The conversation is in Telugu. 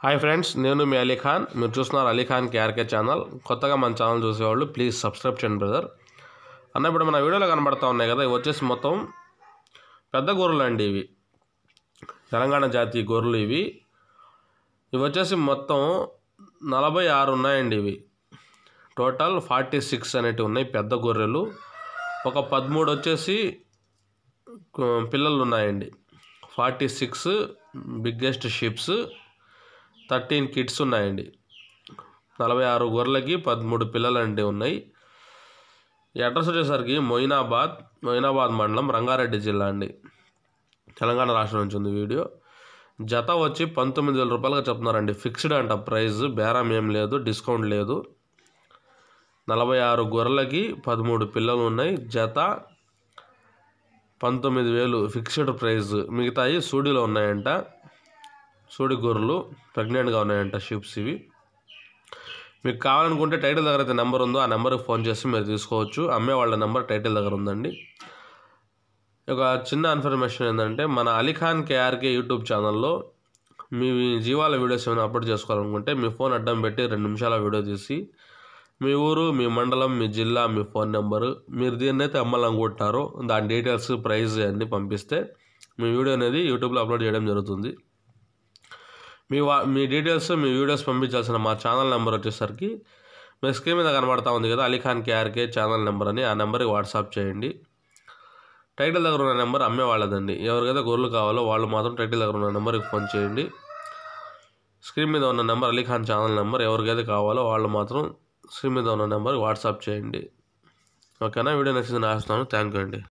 హాయ్ ఫ్రెండ్స్ నేను మీ అలీఖాన్ మీరు చూస్తున్నారు అలీఖాన్ కేఆర్కే ఛానల్ కొత్తగా మన ఛానల్ చూసేవాళ్ళు ప్లీజ్ సబ్స్క్రైబ్ చేయండి బ్రదర్ అన్న ఇప్పుడు మన వీడియోలో కనబడతా ఉన్నాయి కదా ఇవి వచ్చేసి మొత్తం పెద్ద గొర్రెలు అండి ఇవి తెలంగాణ జాతి గొర్రెలు ఇవి ఇవి వచ్చేసి మొత్తం నలభై ఆరు ఉన్నాయండి ఇవి టోటల్ ఫార్టీ సిక్స్ అనేటివి ఉన్నాయి పెద్ద గొర్రెలు ఒక పదమూడు వచ్చేసి పిల్లలు ఉన్నాయండి forty six biggest ships thirteen kids ఉన్నాయండి నలభై ఆరు గొర్రెలకి పదమూడు పిల్లలండి ఉన్నాయి ఈ అడ్రస్ వచ్చేసరికి మొయినాబాద్ మొయినాబాద్ మండలం రంగారెడ్డి జిల్లా అండి తెలంగాణ రాష్ట్రం నుంచి ఉంది వీడియో జత వచ్చి పంతొమ్మిది వేల రూపాయలుగా చెప్తున్నారండి ఫిక్స్డ్ అంట ప్రైస్ బేరం ఏం లేదు డిస్కౌంట్ లేదు నలభై ఆరు గొర్రెలకి పదమూడు పిల్లలు ఉన్నాయి జత పంతొమ్మిది వేలు ఫిక్స్డ్ ప్రైస్ మిగతాయి సూడిలో ఉన్నాయంట గొర్రెలు ప్రెగ్నెంట్గా ఉన్నాయంట షిప్స్ ఇవి మీకు కావాలనుకుంటే టైటిల్ దగ్గర అయితే నెంబర్ ఉందో ఆ నెంబర్కి ఫోన్ చేసి మీరు తీసుకోవచ్చు అమ్మే వాళ్ళ నెంబర్ టైటిల్ దగ్గర ఉందండి ఒక చిన్న ఇన్ఫర్మేషన్ ఏంటంటే మన అలీఖాన్ కేఆర్కే యూట్యూబ్ ఛానల్లో మీ జీవాల వీడియోస్ ఏమైనా అప్లోడ్ చేసుకోవాలనుకుంటే మీ ఫోన్ అడ్డం పెట్టి రెండు నిమిషాల వీడియో తీసి మీ ఊరు మీ మండలం మీ జిల్లా మీ ఫోన్ నెంబరు మీరు దీన్ని అయితే అమ్మాలనుకుంటున్నారో దాని డీటెయిల్స్ ప్రైస్ అన్నీ పంపిస్తే మీ వీడియో అనేది యూట్యూబ్లో అప్లోడ్ చేయడం జరుగుతుంది మీ వా మీ డీటెయిల్స్ మీ వీడియోస్ పంపించాల్సిన మా ఛానల్ నెంబర్ వచ్చేసరికి మీ స్క్రీన్ మీద కనబడతా ఉంది కదా అలీఖాన్ కేఆర్కే ఛానల్ నెంబర్ అని ఆ నెంబర్కి వాట్సాప్ చేయండి టైటిల్ దగ్గర ఉన్న నెంబర్ అమ్మే వాళ్ళదండి ఎవరికైతే గొర్రెలు కావాలో వాళ్ళు మాత్రం టైటిల్ దగ్గర ఉన్న నెంబర్కి ఫోన్ చేయండి స్క్రీన్ మీద ఉన్న నెంబర్ అలీఖాన్ ఛానల్ నెంబర్ ఎవరికైతే కావాలో వాళ్ళు మాత్రం స్క్రీన్ మీద ఉన్న నెంబర్కి వాట్సాప్ చేయండి ఓకేనా వీడియో నచ్చింది ఆశిస్తాను థ్యాంక్ యూ అండి